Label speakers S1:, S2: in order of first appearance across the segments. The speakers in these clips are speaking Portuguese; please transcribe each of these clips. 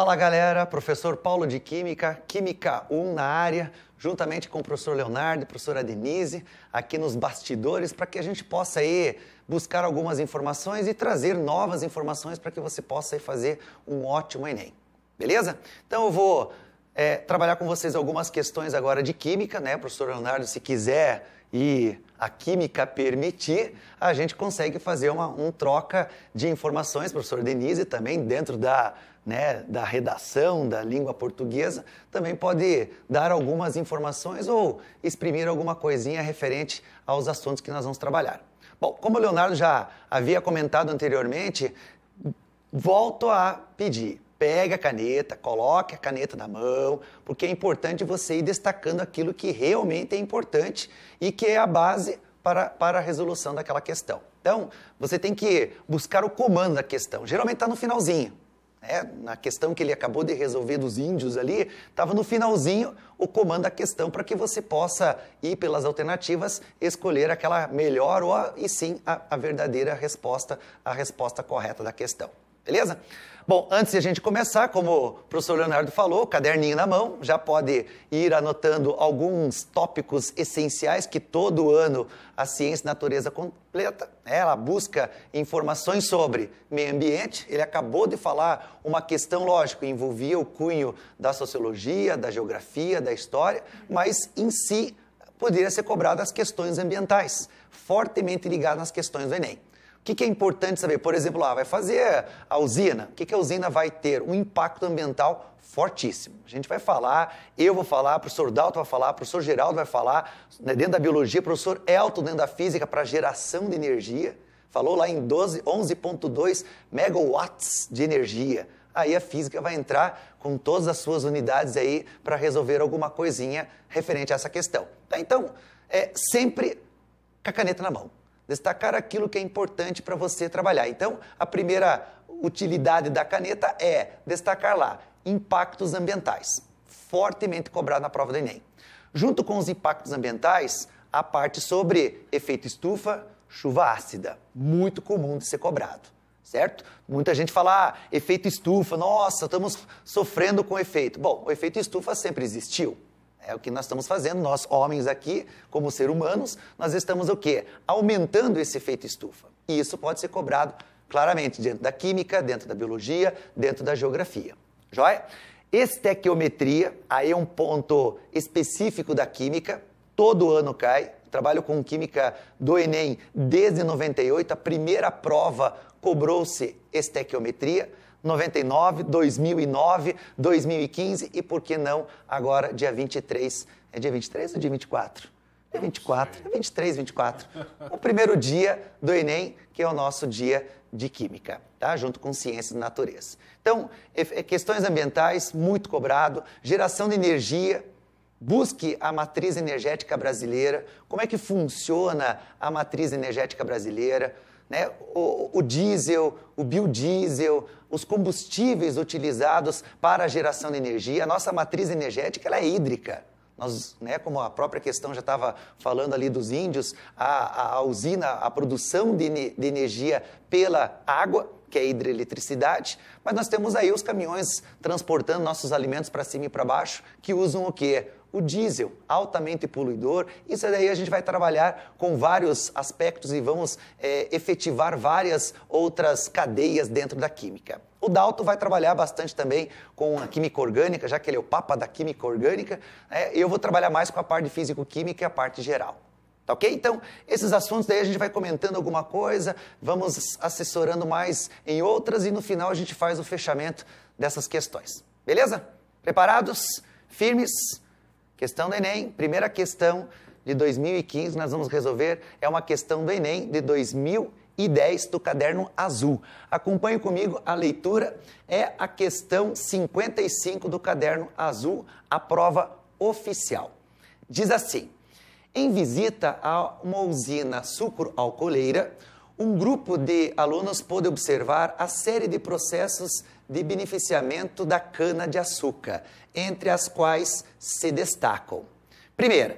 S1: Fala galera, professor Paulo de Química, Química 1 na área, juntamente com o professor Leonardo e professora Denise, aqui nos bastidores, para que a gente possa aí buscar algumas informações e trazer novas informações para que você possa aí, fazer um ótimo Enem. Beleza? Então eu vou é, trabalhar com vocês algumas questões agora de química, né? Professor Leonardo, se quiser e a química permitir, a gente consegue fazer uma um troca de informações, professor Denise também, dentro da né, da redação da língua portuguesa também pode dar algumas informações ou exprimir alguma coisinha referente aos assuntos que nós vamos trabalhar. Bom, como o Leonardo já havia comentado anteriormente, volto a pedir. Pega a caneta, coloque a caneta na mão, porque é importante você ir destacando aquilo que realmente é importante e que é a base para, para a resolução daquela questão. Então, você tem que buscar o comando da questão. Geralmente está no finalzinho né, na questão que ele acabou de resolver dos índios ali, estava no finalzinho o comando da questão para que você possa ir pelas alternativas, escolher aquela melhor ou, e sim, a, a verdadeira resposta, a resposta correta da questão. Beleza? Bom, antes de a gente começar, como o professor Leonardo falou, caderninho na mão, já pode ir anotando alguns tópicos essenciais que todo ano a ciência e natureza completa. Né, ela busca informações sobre meio ambiente. Ele acabou de falar uma questão, lógico, envolvia o cunho da sociologia, da geografia, da história, mas em si poderia ser cobrada as questões ambientais, fortemente ligadas às questões do Enem. O que, que é importante saber? Por exemplo, lá ah, vai fazer a usina. O que, que a usina vai ter? Um impacto ambiental fortíssimo. A gente vai falar, eu vou falar, o professor Dalton vai falar, o professor Geraldo vai falar, né, dentro da biologia, o professor Elton dentro da física para geração de energia. Falou lá em 11.2 megawatts de energia aí a física vai entrar com todas as suas unidades aí para resolver alguma coisinha referente a essa questão. Tá? Então, é sempre com a caneta na mão destacar aquilo que é importante para você trabalhar. Então, a primeira utilidade da caneta é destacar lá impactos ambientais, fortemente cobrado na prova do Enem. Junto com os impactos ambientais, a parte sobre efeito estufa, chuva ácida, muito comum de ser cobrado certo? Muita gente fala ah, efeito estufa, nossa, estamos sofrendo com efeito. Bom, o efeito estufa sempre existiu. É o que nós estamos fazendo, nós homens aqui, como seres humanos, nós estamos o quê? Aumentando esse efeito estufa. E isso pode ser cobrado claramente dentro da química, dentro da biologia, dentro da geografia. Joia? Estequiometria, aí é um ponto específico da química, todo ano cai. Trabalho com química do Enem desde 98, a primeira prova cobrou-se estequiometria. 99, 2009, 2015 e por que não agora dia 23? É dia 23 ou dia 24? Dia 24, é 23, 24.
S2: O primeiro dia
S1: do Enem, que é o nosso dia de Química, tá? junto com Ciências da Natureza. Então, é, é questões ambientais, muito cobrado, geração de energia, busque a matriz energética brasileira, como é que funciona a matriz energética brasileira, né? o, o diesel, o biodiesel, os combustíveis utilizados para a geração de energia. A nossa matriz energética ela é hídrica. Nós, né, como a própria questão já estava falando ali dos índios, a, a usina, a produção de, de energia pela água, que é hidroeletricidade, mas nós temos aí os caminhões transportando nossos alimentos para cima e para baixo, que usam o quê? o diesel, altamente poluidor. Isso daí a gente vai trabalhar com vários aspectos e vamos é, efetivar várias outras cadeias dentro da química. O Dalton vai trabalhar bastante também com a química orgânica, já que ele é o papa da química orgânica. É, eu vou trabalhar mais com a parte de físico-química e a parte geral. Tá ok? Então, esses assuntos daí a gente vai comentando alguma coisa, vamos assessorando mais em outras e no final a gente faz o fechamento dessas questões. Beleza? Preparados? Firmes? Questão do Enem, primeira questão de 2015, nós vamos resolver, é uma questão do Enem de 2010 do caderno azul. Acompanhe comigo a leitura, é a questão 55 do caderno azul, a prova oficial. Diz assim: em visita a uma usina sucroalcooleira, um grupo de alunos pôde observar a série de processos de beneficiamento da cana-de-açúcar entre as quais se destacam. Primeira,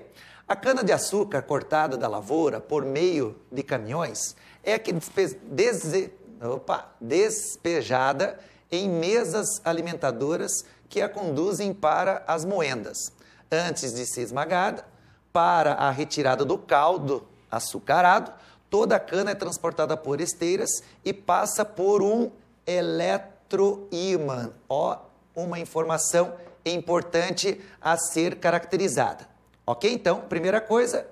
S1: a cana-de-açúcar cortada da lavoura por meio de caminhões é que despe opa, despejada em mesas alimentadoras que a conduzem para as moendas, antes de ser esmagada, para a retirada do caldo açucarado, toda a cana é transportada por esteiras e passa por um eletroímã. Ó, uma informação importante importante a ser caracterizada. Ok? Então, primeira coisa,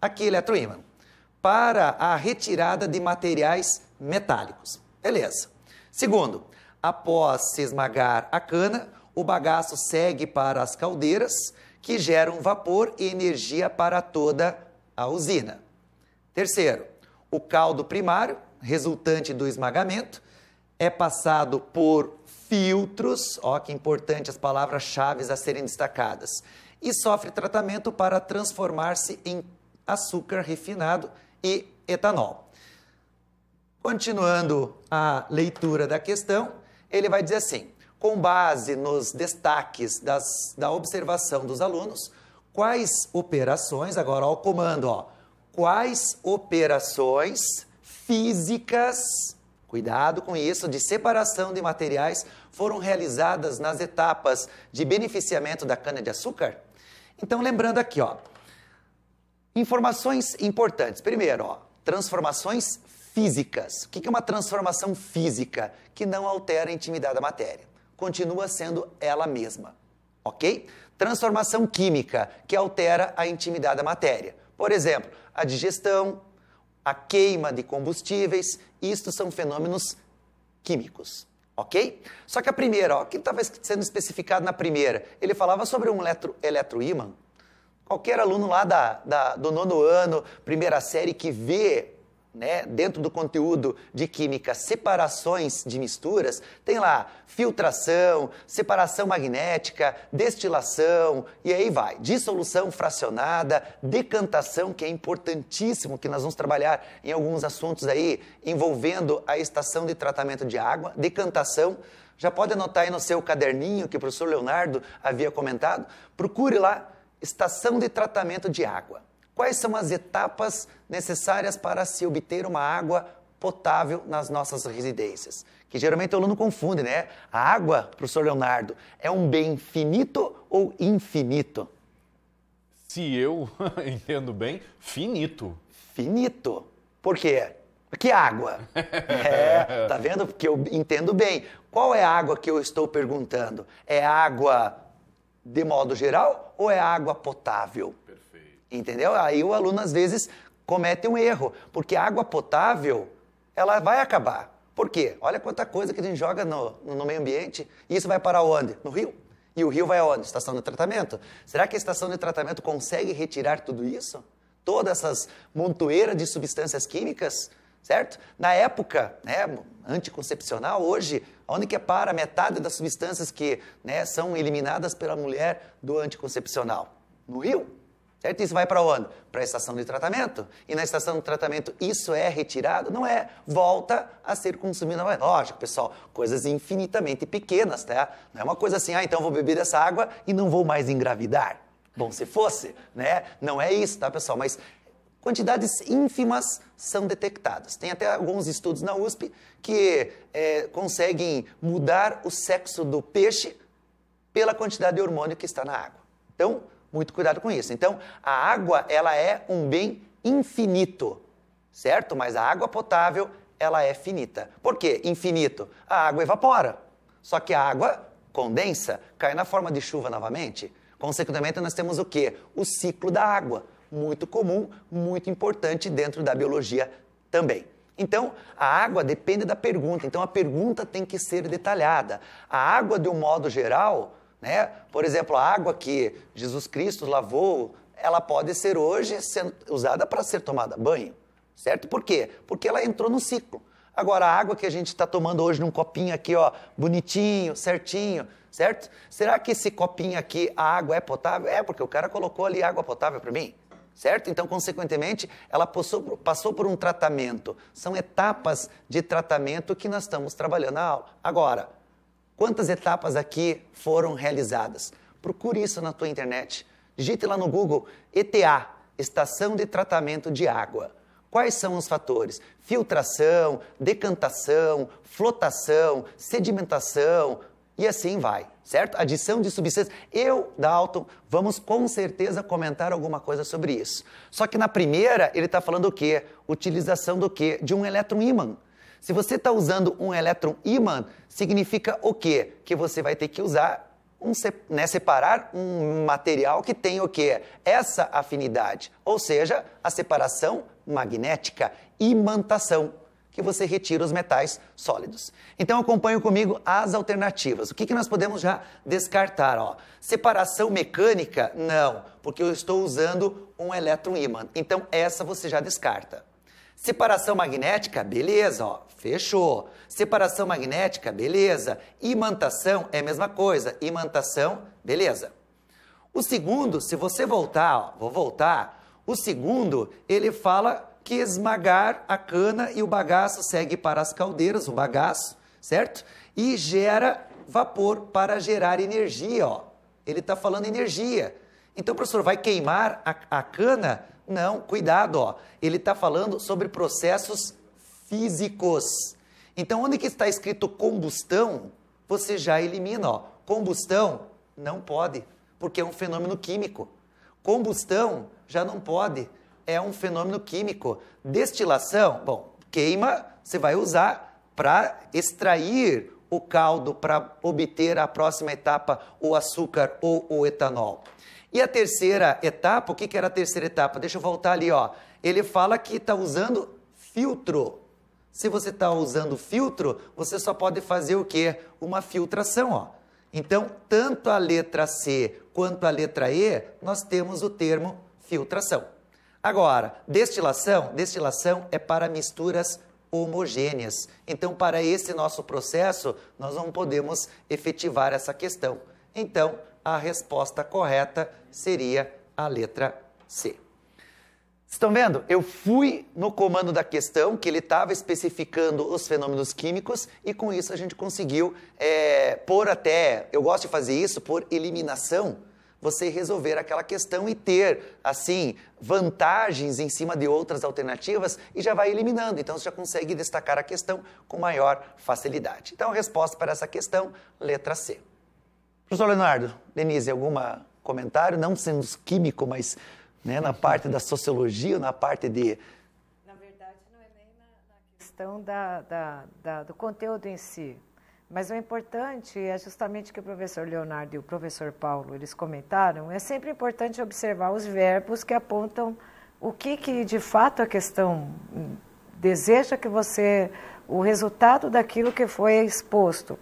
S1: aqui eletroímã. É para a retirada de materiais metálicos. Beleza. Segundo, após se esmagar a cana, o bagaço segue para as caldeiras, que geram vapor e energia para toda a usina. Terceiro, o caldo primário, resultante do esmagamento, é passado por filtros, ó que importante as palavras-chave a serem destacadas, e sofre tratamento para transformar-se em açúcar refinado e etanol. Continuando a leitura da questão, ele vai dizer assim: com base nos destaques das, da observação dos alunos, quais operações, agora ao comando, ó, quais operações físicas Cuidado com isso, de separação de materiais foram realizadas nas etapas de beneficiamento da cana-de-açúcar. Então, lembrando aqui, ó, informações importantes. Primeiro, ó, transformações físicas. O que é uma transformação física que não altera a intimidade da matéria? Continua sendo ela mesma, ok? Transformação química que altera a intimidade da matéria. Por exemplo, a digestão, a queima de combustíveis, isto são fenômenos químicos, ok? Só que a primeira, ó, que estava sendo especificado na primeira, ele falava sobre um eletro, eletroímã. Qualquer aluno lá da, da, do nono ano, primeira série, que vê né, dentro do conteúdo de química, separações de misturas, tem lá filtração, separação magnética, destilação, e aí vai. Dissolução fracionada, decantação, que é importantíssimo, que nós vamos trabalhar em alguns assuntos aí envolvendo a estação de tratamento de água, decantação. Já pode anotar aí no seu caderninho que o professor Leonardo havia comentado. Procure lá, estação de tratamento de água. Quais são as etapas necessárias para se obter uma água potável nas nossas residências? Que geralmente o aluno confunde, né? A água, professor Leonardo, é um bem finito ou infinito? Se eu entendo bem, finito. Finito. Por quê? Que água? é, tá vendo? Porque eu entendo bem. Qual é a água que eu estou perguntando? É água de modo geral ou é água potável? Perfeito entendeu? Aí o aluno às vezes comete um erro, porque água potável, ela vai acabar. Por quê? Olha quanta coisa que a gente joga no, no meio ambiente, e isso vai para onde? No rio. E o rio vai aonde? Estação de tratamento. Será que a estação de tratamento consegue retirar tudo isso? Todas essas montoeiras de substâncias químicas, certo? Na época né, anticoncepcional, hoje, onde que para metade das substâncias que né, são eliminadas pela mulher do anticoncepcional? No rio. Certo? Isso vai para onde? Para a estação de tratamento. E na estação de tratamento isso é retirado? Não é. Volta a ser consumido é Lógico, pessoal, coisas infinitamente pequenas, tá? Não é uma coisa assim, ah, então vou beber essa água e não vou mais engravidar. Bom, se fosse, né? Não é isso, tá, pessoal? Mas quantidades ínfimas são detectadas. Tem até alguns estudos na USP que é, conseguem mudar o sexo do peixe pela quantidade de hormônio que está na água. Então, muito cuidado com isso. Então, a água, ela é um bem infinito, certo? Mas a água potável, ela é finita. Por quê? Infinito. A água evapora. Só que a água condensa, cai na forma de chuva novamente. Consequentemente, nós temos o quê? O ciclo da água, muito comum, muito importante dentro da biologia também. Então, a água depende da pergunta, então a pergunta tem que ser detalhada. A água, de um modo geral, né? Por exemplo, a água que Jesus Cristo lavou, ela pode ser hoje sendo usada para ser tomada banho, certo? Por quê? Porque ela entrou no ciclo. Agora, a água que a gente está tomando hoje num copinho aqui, ó, bonitinho, certinho, certo? Será que esse copinho aqui, a água é potável? É, porque o cara colocou ali água potável para mim, certo? Então, consequentemente, ela passou, passou por um tratamento. São etapas de tratamento que nós estamos trabalhando na aula. Agora, Quantas etapas aqui foram realizadas? Procure isso na tua internet. Digite lá no Google ETA, Estação de Tratamento de Água. Quais são os fatores? Filtração, decantação, flotação, sedimentação e assim vai, certo? Adição de substâncias. Eu, Dalton, vamos com certeza comentar alguma coisa sobre isso. Só que na primeira ele está falando o quê? Utilização do quê? De um elétron ímã. Se você está usando um elétron-ímã, significa o quê? Que você vai ter que usar um, né, separar um material que tem o quê? Essa afinidade, ou seja, a separação magnética, imantação, que você retira os metais sólidos. Então acompanhe comigo as alternativas. O que, que nós podemos já descartar? Ó? Separação mecânica? Não, porque eu estou usando um elétron-ímã. Então essa você já descarta. Separação magnética, beleza, ó, fechou. Separação magnética, beleza. Imantação é a mesma coisa. Imantação, beleza. O segundo, se você voltar, ó, vou voltar, o segundo, ele fala que esmagar a cana e o bagaço segue para as caldeiras, o bagaço, certo? E gera vapor para gerar energia, ó. Ele está falando energia. Então, professor, vai queimar a, a cana? Não, cuidado, ó. Ele está falando sobre processos físicos. Então, onde que está escrito combustão, você já elimina, ó. Combustão não pode, porque é um fenômeno químico. Combustão já não pode, é um fenômeno químico. Destilação, bom, queima, você vai usar para extrair o caldo para obter a próxima etapa, o açúcar ou o etanol. E a terceira etapa, o que, que era a terceira etapa? Deixa eu voltar ali, ó. Ele fala que está usando filtro. Se você está usando filtro, você só pode fazer o quê? Uma filtração, ó. Então, tanto a letra C quanto a letra E, nós temos o termo filtração. Agora, destilação, destilação é para misturas homogêneas. Então, para esse nosso processo, nós não podemos efetivar essa questão. Então, a resposta correta seria a letra C. Estão vendo? Eu fui no comando da questão, que ele estava especificando os fenômenos químicos, e com isso a gente conseguiu é, por até. Eu gosto de fazer isso por eliminação, você resolver aquela questão e ter, assim, vantagens em cima de outras alternativas e já vai eliminando. Então, você já consegue destacar a questão com maior facilidade. Então, a resposta para essa questão, letra C. Professor Leonardo, Denise, algum comentário? Não sendo químico, mas né, na parte da sociologia, na parte de. Na verdade,
S2: não é nem na, na questão da, da, da, do conteúdo em si. Mas o importante é justamente o que o professor Leonardo e o professor Paulo eles comentaram. É sempre importante observar os verbos que apontam o que, que de fato a questão deseja que você, o resultado daquilo que foi exposto.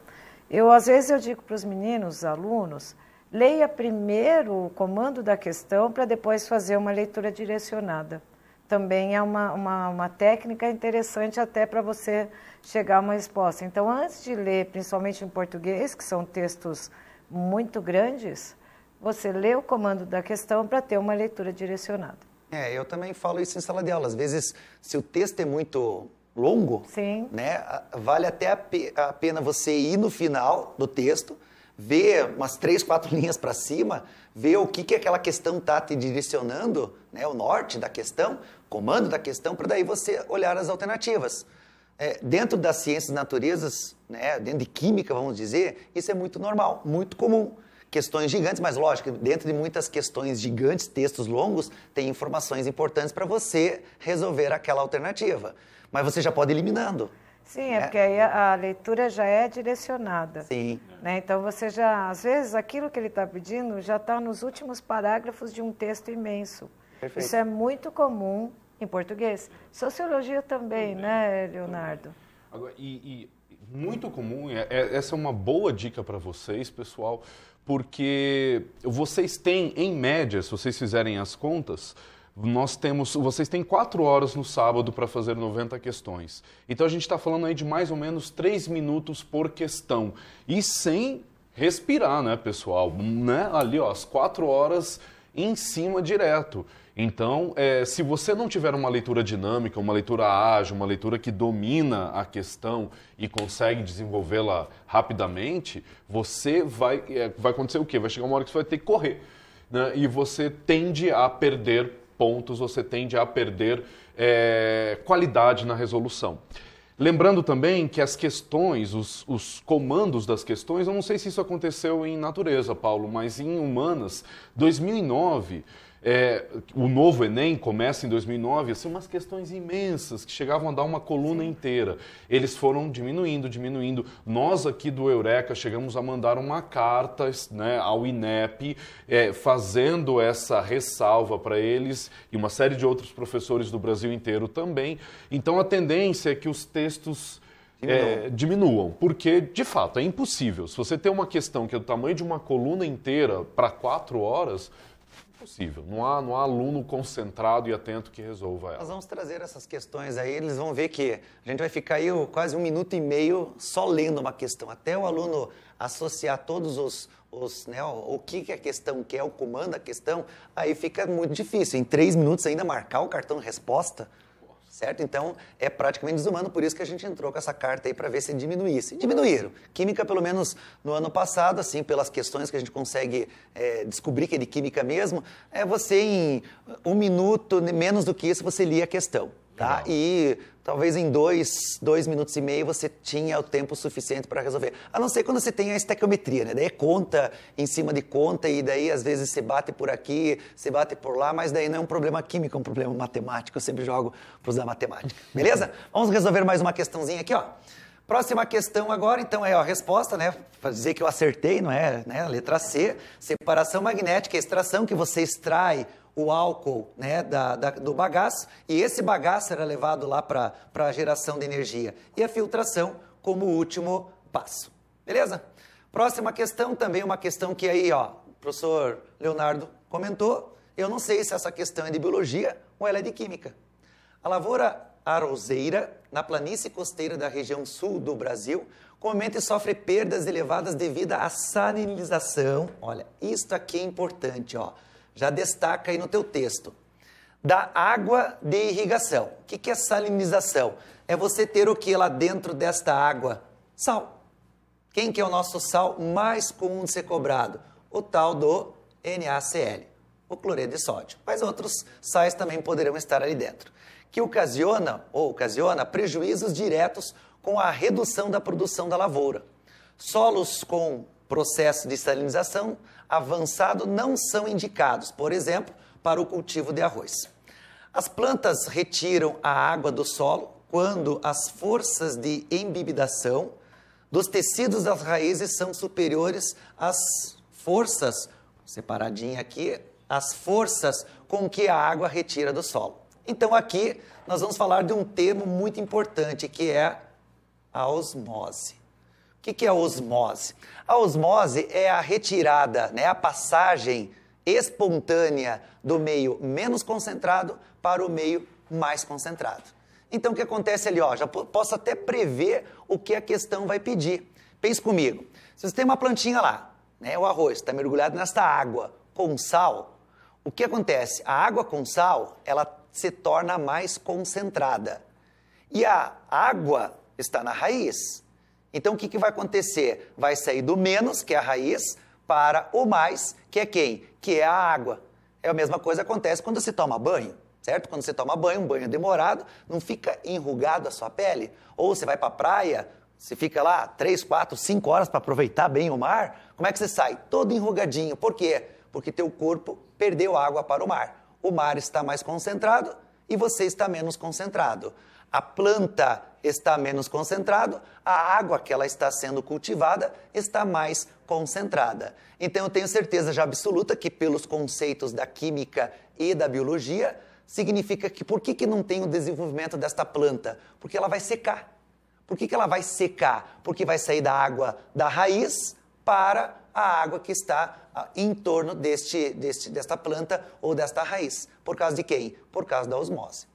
S2: Eu às vezes eu digo para os meninos, alunos, leia primeiro o comando da questão para depois fazer uma leitura direcionada. Também é uma, uma, uma técnica interessante até para você chegar a uma resposta. Então, antes de ler, principalmente em português, que são textos muito grandes, você lê o comando da questão para ter uma leitura direcionada.
S1: É, eu também falo isso em sala de aula. Às vezes, se o texto é muito longo, Sim. né? Vale até a pena você ir no final do texto, ver umas três, quatro linhas para cima, ver o que, que aquela questão está te direcionando, né? o norte da questão, comando da questão, para daí você olhar as alternativas. É, dentro das ciências naturezas, né, dentro de química, vamos dizer, isso é muito normal, muito comum questões gigantes, mas lógico, dentro de muitas questões gigantes, textos longos, tem informações importantes para você resolver aquela alternativa. Mas você já pode ir eliminando.
S2: Sim, é, é porque aí a, a, leitura já é direcionada. Sim. Né? Então você já, às vezes, aquilo que ele está pedindo já está nos últimos parágrafos de um texto imenso. Perfeito. Isso é muito comum em português. Sociologia também, Sim, né, Leonardo?
S3: Agora, e, e muito comum, é, é, essa é uma boa dica para vocês, pessoal porque vocês têm, em média, se vocês fizerem as contas, nós temos, vocês têm quatro horas no sábado para fazer 90 questões. Então a gente está falando aí de mais ou menos três minutos por questão. E sem respirar, né, pessoal? Né? Ali, ó, as quatro horas em cima direto. Então, é, se você não tiver uma leitura dinâmica, uma leitura ágil, uma leitura que domina a questão e consegue desenvolvê-la rapidamente, você vai, é, vai acontecer o quê? Vai chegar uma hora que você vai ter que correr. Né? E você tende a perder pontos, você tende a perder é, qualidade na resolução. Lembrando também que as questões, os, os, comandos das questões, eu não sei se isso aconteceu em natureza, Paulo, mas em humanas, 2009 é, o novo Enem começa em 2009, assim, umas questões imensas que chegavam a dar uma coluna inteira. Eles foram diminuindo, diminuindo. Nós aqui do Eureka chegamos a mandar uma carta né, ao INEP é, fazendo essa ressalva para eles e uma série de outros professores do Brasil inteiro também. Então a tendência é que os textos é, diminuam, porque de fato é impossível. Se você tem uma questão que é do tamanho de uma coluna inteira para quatro horas, não há, não há
S1: aluno concentrado e atento que resolva ela. Nós vamos trazer essas questões aí, eles vão ver que a gente vai ficar aí quase um minuto e meio só lendo uma questão, até o aluno associar todos os, os né, o, o que, que a questão quer, o comando da questão, aí fica muito difícil. Em três minutos ainda marcar o cartão resposta, certo? Então é praticamente desumano, por isso que a gente entrou com essa carta aí para ver se diminuísse. Diminuíram. Química, pelo menos no ano passado, assim, pelas questões que a gente consegue é, descobrir que é de química mesmo, é você em um minuto, menos do que isso, você lia a questão. Tá? E Talvez em dois, dois minutos e meio você tinha o tempo suficiente para resolver. A não ser quando você tem a estequiometria, né? Daí é conta em cima de conta e daí às vezes você bate por aqui, você bate por lá, mas daí não é um problema químico, é um problema matemático. Eu sempre jogo para usar matemática. Beleza? Vamos resolver mais uma questãozinha aqui, ó. Próxima questão agora, então, é ó, a resposta, né? Para dizer que eu acertei, não é? Né? Letra C, separação magnética, extração que você extrai o álcool né, da, da, do bagaço, e esse bagaço era levado lá para a geração de energia. E a filtração como último passo. Beleza? Próxima questão também, uma questão que aí, ó, o professor Leonardo comentou. Eu não sei se essa questão é de biologia ou ela é de química. A lavoura arrozeira, na planície costeira da região sul do Brasil, comumente sofre perdas elevadas devido à salinização. Olha, isto aqui é importante, ó já destaca aí no teu texto. Da água de irrigação. O que, que é salinização? É você ter o que lá dentro desta água? Sal. Quem que é o nosso sal mais comum de ser cobrado? O tal do NaCl, o cloreto de sódio. Mas outros sais também poderão estar ali dentro. Que ocasiona ou ocasiona prejuízos diretos com a redução da produção da lavoura. Solos com processo de salinização avançado não são indicados, por exemplo, para o cultivo de arroz. As plantas retiram a água do solo quando as forças de embibidação dos tecidos das raízes são superiores às forças, separadinha aqui, as forças com que a água retira do solo. Então aqui nós vamos falar de um termo muito importante que é a osmose. O que, que é a osmose? A osmose é a retirada, né, a passagem espontânea do meio menos concentrado para o meio mais concentrado. Então, o que acontece ali? Ó, já posso até prever o que a questão vai pedir. Pense comigo. Se você tem uma plantinha lá, né, o arroz está mergulhado nessa água com sal, o que acontece? A água com sal, ela se torna mais concentrada. E a água está na raiz, então o que, que vai acontecer? Vai sair do menos, que é a raiz, para o mais, que é quem? Que é a água. É a mesma coisa que acontece quando se toma banho, certo? Quando você toma banho, um banho demorado, não fica enrugado a sua pele? Ou você vai para a praia, você fica lá 3, 4, 5 horas para aproveitar bem o mar, como é que você sai? Todo enrugadinho. Por quê? Porque teu corpo perdeu água para o mar. O mar está mais concentrado e você está menos concentrado. A planta está menos concentrado, a água que ela está sendo cultivada está mais concentrada. Então eu tenho certeza já absoluta que pelos conceitos da química e da biologia, significa que por que, que não tem o desenvolvimento desta planta? Porque ela vai secar. Por que, que ela vai secar? Porque vai sair da água da raiz para a água que está ah, em torno deste, deste, desta planta ou desta raiz. Por causa de quem? Por causa da osmose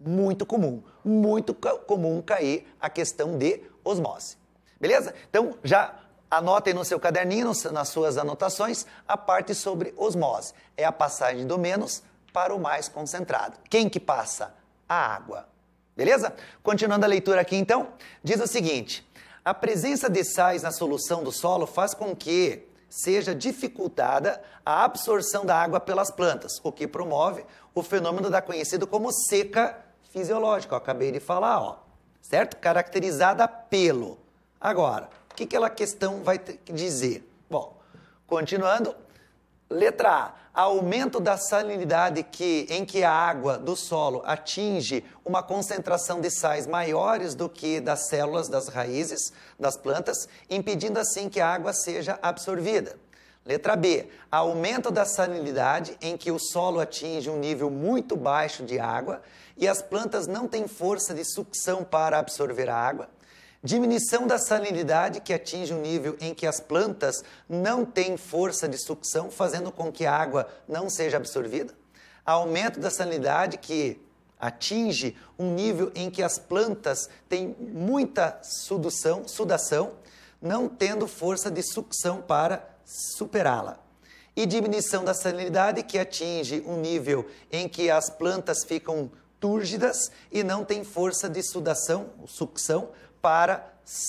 S1: muito comum, muito comum cair a questão de osmose. Beleza? Então, já anotem no seu caderninho, nas suas anotações, a parte sobre osmose. É a passagem do menos para o mais concentrado. Quem que passa? A água. Beleza? Continuando a leitura aqui, então, diz o seguinte: a presença de sais na solução do solo faz com que seja dificultada a absorção da água pelas plantas, o que promove o fenômeno da conhecida como seca fisiológica, eu acabei de falar, ó, certo? Caracterizada pelo. Agora, o que aquela questão vai dizer? Bom, continuando, letra A, aumento da salinidade que, em que a água do solo atinge uma concentração de sais maiores do que das células das raízes das plantas, impedindo assim que a água seja absorvida. Letra B, aumento da salinidade em que o solo atinge um nível muito baixo de água e as plantas não têm força de sucção para absorver a água. Diminuição da salinidade que atinge um nível em que as plantas não têm força de sucção, fazendo com que a água não seja absorvida. Aumento da salinidade que atinge um nível em que as plantas têm muita sudução, sudação, não tendo força de sucção para superá-la. E diminuição da salinidade, que atinge um nível em que as plantas ficam túrgidas e não tem força de sudação, sucção, para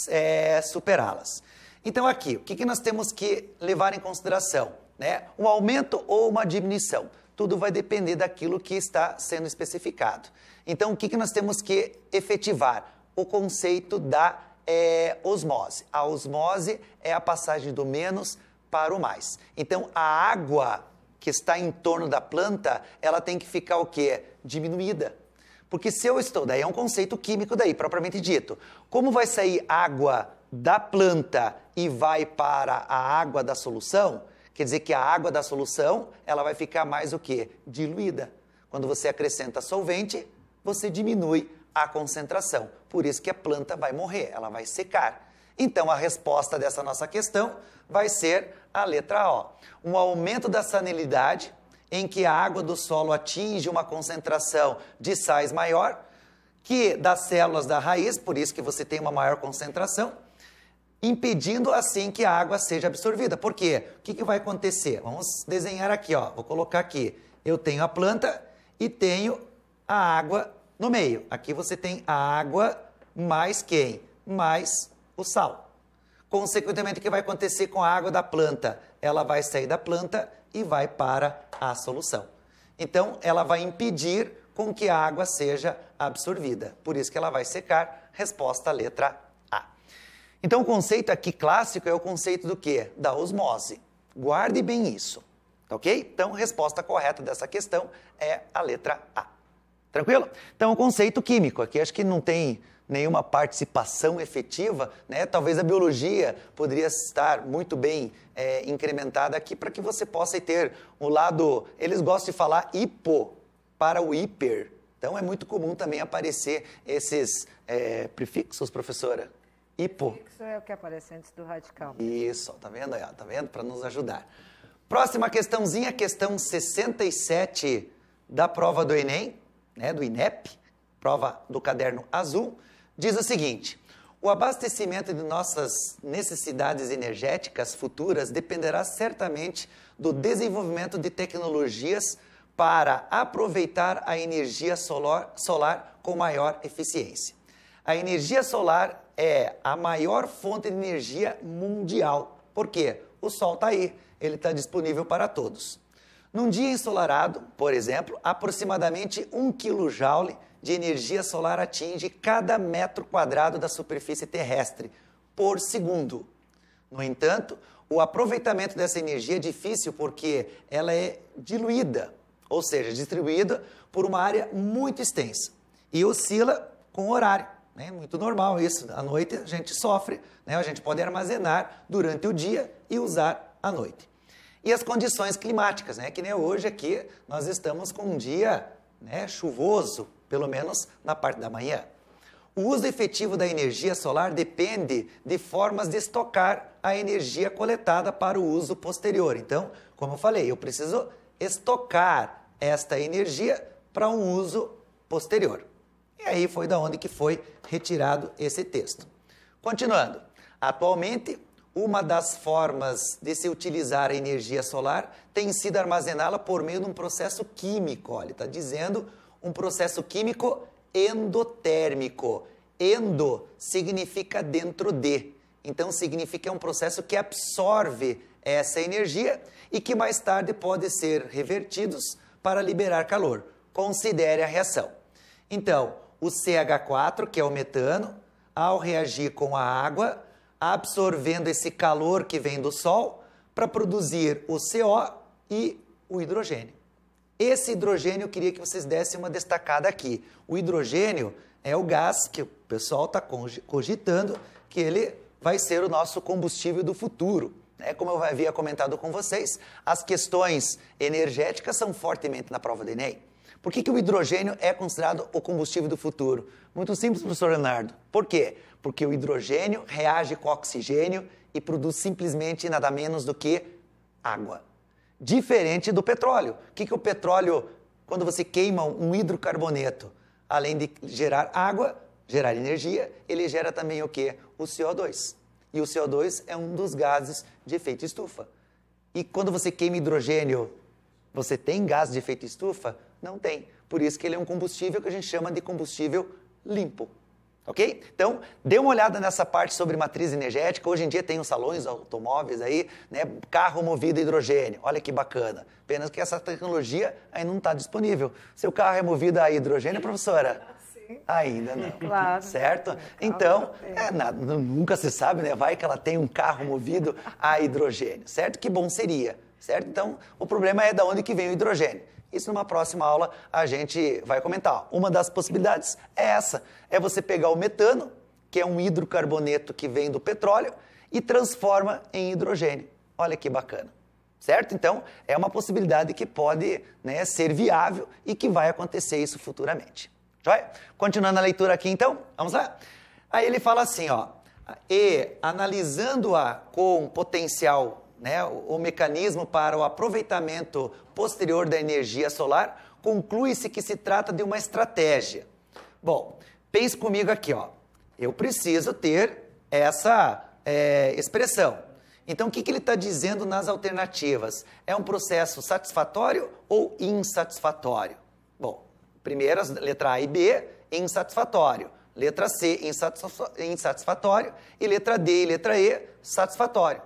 S1: é, superá-las. Então, aqui, o que, que nós temos que levar em consideração? Né? Um aumento ou uma diminuição? Tudo vai depender daquilo que está sendo especificado. Então, o que, que nós temos que efetivar? O conceito da é, osmose. A osmose é a passagem do menos para o mais. Então, a água que está em torno da planta, ela tem que ficar o quê? Diminuída. Porque se eu estou, daí é um conceito químico daí, propriamente dito. Como vai sair água da planta e vai para a água da solução? Quer dizer que a água da solução, ela vai ficar mais o quê? Diluída. Quando você acrescenta solvente, você diminui a concentração. Por isso que a planta vai morrer, ela vai secar. Então, a resposta dessa nossa questão vai ser a letra O. Um aumento da sanilidade, em que a água do solo atinge uma concentração de sais maior, que das células da raiz, por isso que você tem uma maior concentração, impedindo assim que a água seja absorvida. Por quê? O que, que vai acontecer? Vamos desenhar aqui, ó. vou colocar aqui. Eu tenho a planta e tenho a água no meio. Aqui você tem a água mais quem? Mais o sal. Consequentemente, o que vai acontecer com a água da planta? Ela vai sair da planta e vai para a solução. Então, ela vai impedir com que a água seja absorvida. Por isso que ela vai secar. Resposta letra A. Então, o conceito aqui clássico é o conceito do quê? Da osmose. Guarde bem isso, tá ok? Então, resposta correta dessa questão é a letra A. Tranquilo? Então, o conceito químico aqui acho que não tem nenhuma participação efetiva, né? Talvez a biologia poderia estar muito bem é, incrementada aqui para que você possa ter o lado. Eles gostam de falar hipo para o hiper. Então é muito comum também aparecer esses é, prefixos, professora. Hipo.
S2: Prefixo é o que aparece antes do radical. Isso,
S1: tá vendo aí? Tá vendo? Para nos ajudar. Próxima questãozinha, questão 67 da prova do Enem né, do INEP, prova do caderno azul, diz o seguinte: o abastecimento de nossas necessidades energéticas futuras dependerá certamente do desenvolvimento de tecnologias para aproveitar a energia solar, solar com maior eficiência. A energia solar é a maior fonte de energia mundial. Por quê? O sol está aí, ele está disponível para todos. Num dia ensolarado, por exemplo, aproximadamente 1 kJ de energia solar atinge cada metro quadrado da superfície terrestre por segundo. No entanto, o aproveitamento dessa energia é difícil porque ela é diluída, ou seja, distribuída por uma área muito extensa e oscila com o horário. É Muito normal isso. À noite a gente sofre, né? a gente pode armazenar durante o dia e usar à noite. E as condições climáticas, né? Que nem hoje aqui nós estamos com um dia né, chuvoso, pelo menos na parte da manhã. O uso efetivo da energia solar depende de formas de estocar a energia coletada para o uso posterior. Então, como eu falei, eu preciso estocar esta energia para um uso posterior. E aí foi da onde que foi retirado esse texto. Continuando, atualmente uma das formas de se utilizar a energia solar tem sido armazená-la por meio de um processo químico. Olha, está dizendo um processo químico endotérmico. Endo significa dentro de. Então, significa é um processo que absorve essa energia e que mais tarde pode ser revertidos para liberar calor. Considere a reação. Então, o CH4, que é o metano, ao reagir com a água, absorvendo esse calor que vem do Sol para produzir o CO e o hidrogênio. Esse hidrogênio eu queria que vocês dessem uma destacada aqui. O hidrogênio é o gás que o pessoal está cogitando que ele vai ser o nosso combustível do futuro. É como eu havia comentado com vocês, as questões energéticas são fortemente na prova do Enem. Por que, que o hidrogênio é considerado o combustível do futuro? Muito simples, professor Leonardo. Por quê? Porque o hidrogênio reage com o oxigênio e produz simplesmente nada menos do que água. Diferente do petróleo. O que, que o petróleo, quando você queima um hidrocarboneto, além de gerar água, gerar energia, ele gera também o que? O CO2. E o CO2 é um dos gases de efeito estufa. E quando você queima hidrogênio você tem gás de efeito estufa? Não tem. Por isso que ele é um combustível que a gente chama de combustível limpo. Ok? Então, dê uma olhada nessa parte sobre matriz energética. Hoje em dia tem os salões automóveis aí, né? Carro movido a hidrogênio. Olha que bacana. Apenas que essa tecnologia ainda não está disponível. Seu carro é movido a hidrogênio, professora? Ah, sim. Ainda não. Claro. Certo? Então, é, nada, nunca se sabe, né? Vai que ela tem um carro movido a hidrogênio, certo? Que bom seria certo? Então, o problema é de onde que vem o hidrogênio. Isso numa próxima aula a gente vai comentar. Uma das possibilidades é essa, é você pegar o metano, que é um hidrocarboneto que vem do petróleo, e transforma em hidrogênio. Olha que bacana. Certo? Então, é uma possibilidade que pode né, ser viável e que vai acontecer isso futuramente. Joia? Continuando a leitura aqui, então, vamos lá? Aí ele fala assim, ó, e analisando-a com potencial né, o, mecanismo para o aproveitamento posterior da energia solar, conclui-se que se trata de uma estratégia. Bom, pense comigo aqui, ó. Eu preciso ter essa é, expressão. Então, o que, que ele está dizendo nas alternativas? É um processo satisfatório ou insatisfatório? Bom, primeiro, letra A e B, insatisfatório. Letra C, insatisfatório. E letra D e letra E, satisfatório.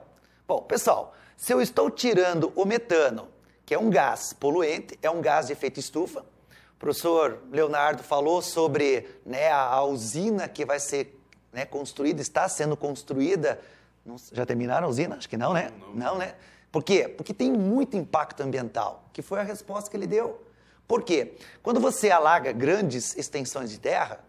S1: Bom, pessoal, se eu estou tirando o metano, que é um gás poluente, é um gás de efeito estufa, o professor Leonardo falou sobre né, a, usina que vai ser né, construída, está sendo construída. Não, já terminaram a usina? Acho que não, né? Não, não. não, né? Por quê? Porque tem muito impacto ambiental, que foi a resposta que ele deu. Por quê? Quando você alaga grandes extensões de terra,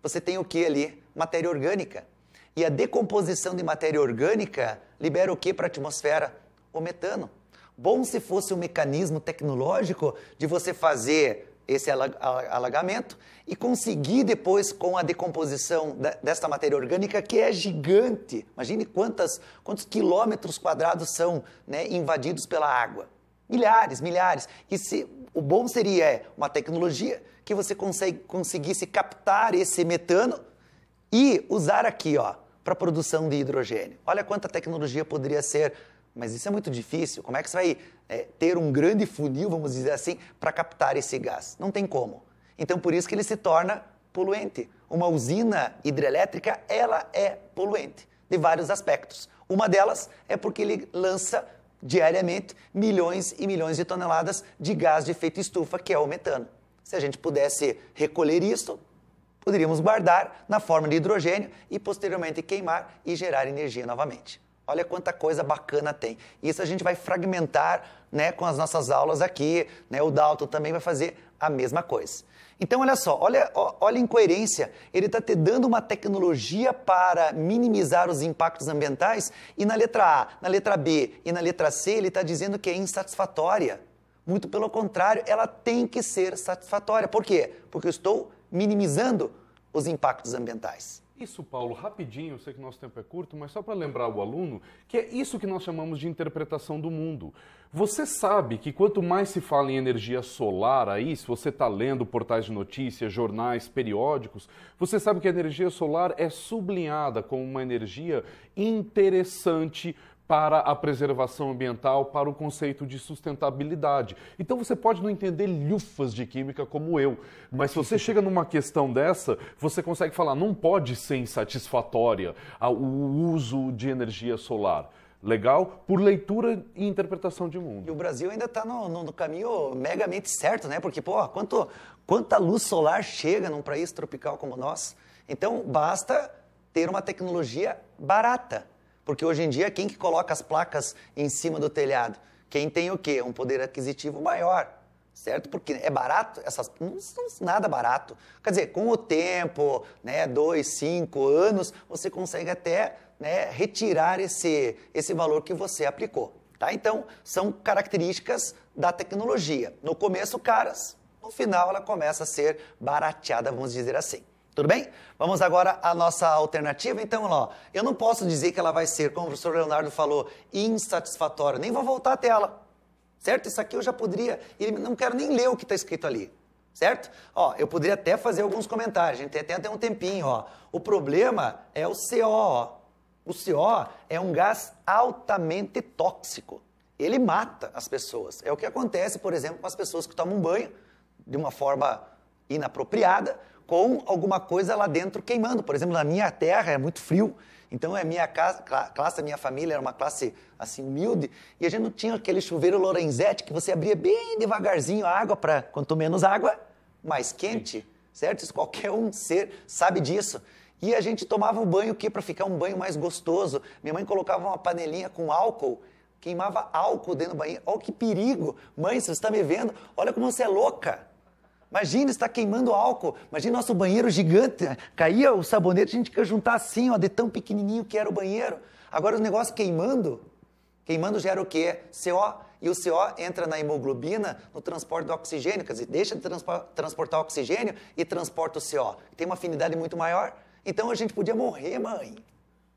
S1: você tem o que ali? Matéria orgânica. E a decomposição de matéria orgânica libera o que para a atmosfera? O metano. Bom se fosse um mecanismo tecnológico de você fazer esse alagamento e conseguir depois com a decomposição desta matéria orgânica que é gigante. Imagine quantas, quantos quilômetros quadrados são né, invadidos pela água. Milhares, milhares. E se, o bom seria é, uma tecnologia que você consegue, conseguisse captar esse metano e usar aqui ó, para a produção de hidrogênio. Olha quanta tecnologia poderia ser, mas isso é muito difícil. Como é que você vai é, ter um grande funil, vamos dizer assim, para captar esse gás? Não tem como. Então, por isso que ele se torna poluente. Uma usina hidrelétrica, ela é poluente, de vários aspectos. Uma delas é porque ele lança diariamente milhões e milhões de toneladas de gás de efeito estufa, que é o metano. Se a gente pudesse recolher isso, poderíamos guardar na forma de hidrogênio e posteriormente queimar e gerar energia novamente. Olha quanta coisa bacana tem. Isso a gente vai fragmentar né, com as nossas aulas aqui. Né? O Dalton também vai fazer a mesma coisa. Então, olha só, olha, olha a incoerência. Ele está te dando uma tecnologia para minimizar os impactos ambientais e na letra A, na letra B e na letra C ele está dizendo que é insatisfatória. Muito pelo contrário, ela tem que ser satisfatória. Por quê? Porque eu estou minimizando os impactos ambientais.
S3: Isso, Paulo, rapidinho, eu sei que nosso tempo é curto, mas só para lembrar o aluno que é isso que nós chamamos de interpretação do mundo. Você sabe que quanto mais se fala em energia solar aí, se você está lendo portais de notícias, jornais, periódicos, você sabe que a energia solar é sublinhada como uma energia interessante para a preservação ambiental, para o conceito de sustentabilidade. Então você pode não entender lufas de química como eu, mas se você chega numa questão dessa, você consegue falar, não pode ser insatisfatória o uso de energia solar legal por leitura
S1: e interpretação de mundo. E o Brasil ainda está no, no, no, caminho megamente certo, né? Porque, pô, quanto, quanta luz solar chega num país tropical como o nosso? Então, basta ter uma tecnologia barata. Porque hoje em dia, quem que coloca as placas em cima do telhado? Quem tem o quê? Um poder aquisitivo maior, certo? Porque é barato, essas não são nada barato. Quer dizer, com o tempo, né, dois, cinco anos, você consegue até né, retirar esse, esse valor que você aplicou. Tá? Então, são características da tecnologia. No começo, caras, no final, ela começa a ser barateada, vamos dizer assim. Tudo bem? Vamos agora à nossa alternativa. Então, ó, eu não posso dizer que ela vai ser, como o professor Leonardo falou, insatisfatória. Nem vou voltar até ela. Certo? Isso aqui eu já poderia. Não quero nem ler o que está escrito ali. Certo? Ó, eu poderia até fazer alguns comentários. A gente tem até, até um tempinho. Ó. O problema é o CO. Ó. O CO é um gás altamente tóxico. Ele mata as pessoas. É o que acontece, por exemplo, com as pessoas que tomam banho de uma forma inapropriada com alguma coisa lá dentro queimando. Por exemplo, na minha terra é muito frio, então é minha casa, classe, a minha família era uma classe assim humilde e a gente não tinha aquele chuveiro Lorenzetti que você abria bem devagarzinho a água para quanto menos água, mais quente, certo? Isso qualquer um ser sabe disso. E a gente tomava o banho que para ficar um banho mais gostoso. Minha mãe colocava uma panelinha com álcool queimava álcool dentro do banheiro. Olha que perigo! Mãe, você está me vendo? Olha como você é louca! Imagina, está queimando álcool. Imagina nosso banheiro gigante. Caía o sabonete, a gente quer juntar assim, ó, de tão pequenininho que era o banheiro. Agora o negócio queimando. Queimando gera o quê? CO. E o CO entra na hemoglobina no transporte do oxigênio, quer dizer, deixa de transpo transportar oxigênio e transporta o CO. Tem uma afinidade muito maior. Então a gente podia morrer, mãe.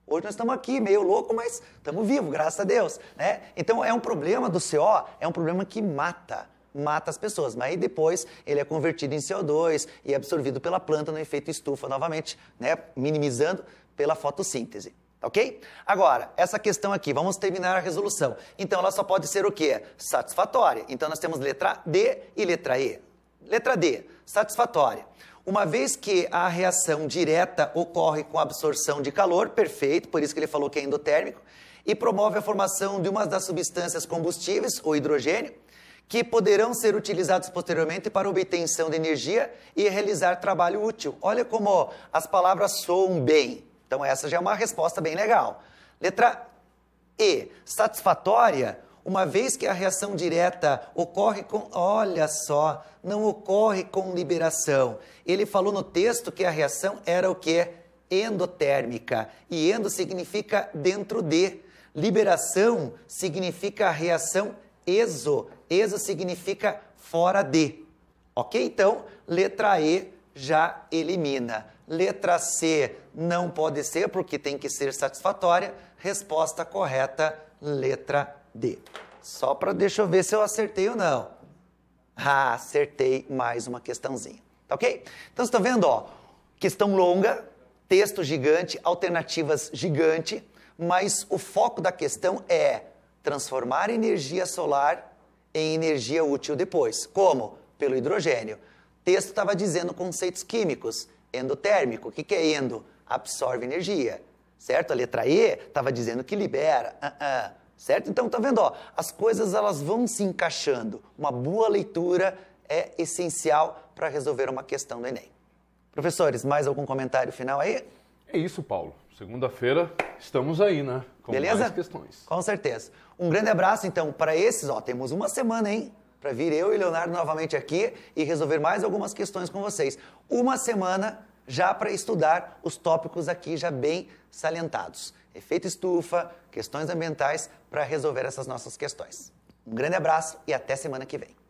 S1: Hoje nós estamos aqui, meio louco, mas estamos vivos, graças a Deus. Né? Então é um problema do CO, é um problema que mata mata as pessoas. Mas aí depois ele é convertido em CO2 e é absorvido pela planta no efeito estufa novamente, né? minimizando pela fotossíntese. Ok? Agora, essa questão aqui, vamos terminar a resolução. Então, ela só pode ser o quê? Satisfatória. Então, nós temos letra D e letra E. Letra D, satisfatória. Uma vez que a reação direta ocorre com absorção de calor, perfeito, por isso que ele falou que é endotérmico, e promove a formação de uma das substâncias combustíveis, o hidrogênio, que poderão ser utilizados posteriormente para obtenção de energia e realizar trabalho útil. Olha como as palavras soam bem. Então, essa já é uma resposta bem legal. Letra E. Satisfatória, uma vez que a reação direta ocorre com. Olha só, não ocorre com liberação. Ele falou no texto que a reação era o quê? Endotérmica. E endo significa dentro de. Liberação significa a reação exo, Exa significa fora de. Ok? Então, letra E já elimina. Letra C não pode ser porque tem que ser satisfatória. Resposta correta, letra D. Só para deixa eu ver se eu acertei ou não. Ah, acertei mais uma questãozinha. Tá ok? Então, vocês estão tá vendo, ó, questão longa, texto gigante, alternativas gigante, mas o foco da questão é transformar energia solar em energia útil depois. Como? Pelo hidrogênio. O texto estava dizendo conceitos químicos. Endotérmico. O que, que é endo? Absorve energia. Certo? A letra E estava dizendo que libera. Uh -uh. Certo? Então, tá vendo? Ó, as coisas elas vão se encaixando. Uma boa leitura é essencial para resolver uma questão do Enem. Professores, mais algum comentário final aí? É isso, Paulo.
S3: Segunda-feira estamos aí, né? Com Beleza? mais
S1: questões. Com certeza. Um grande abraço, então, para esses. Ó, temos uma semana, hein? Para vir eu e Leonardo novamente aqui e resolver mais algumas questões com vocês. Uma semana já para estudar os tópicos aqui já bem salientados. Efeito estufa, questões ambientais, para resolver essas nossas questões. Um grande abraço e até semana que vem.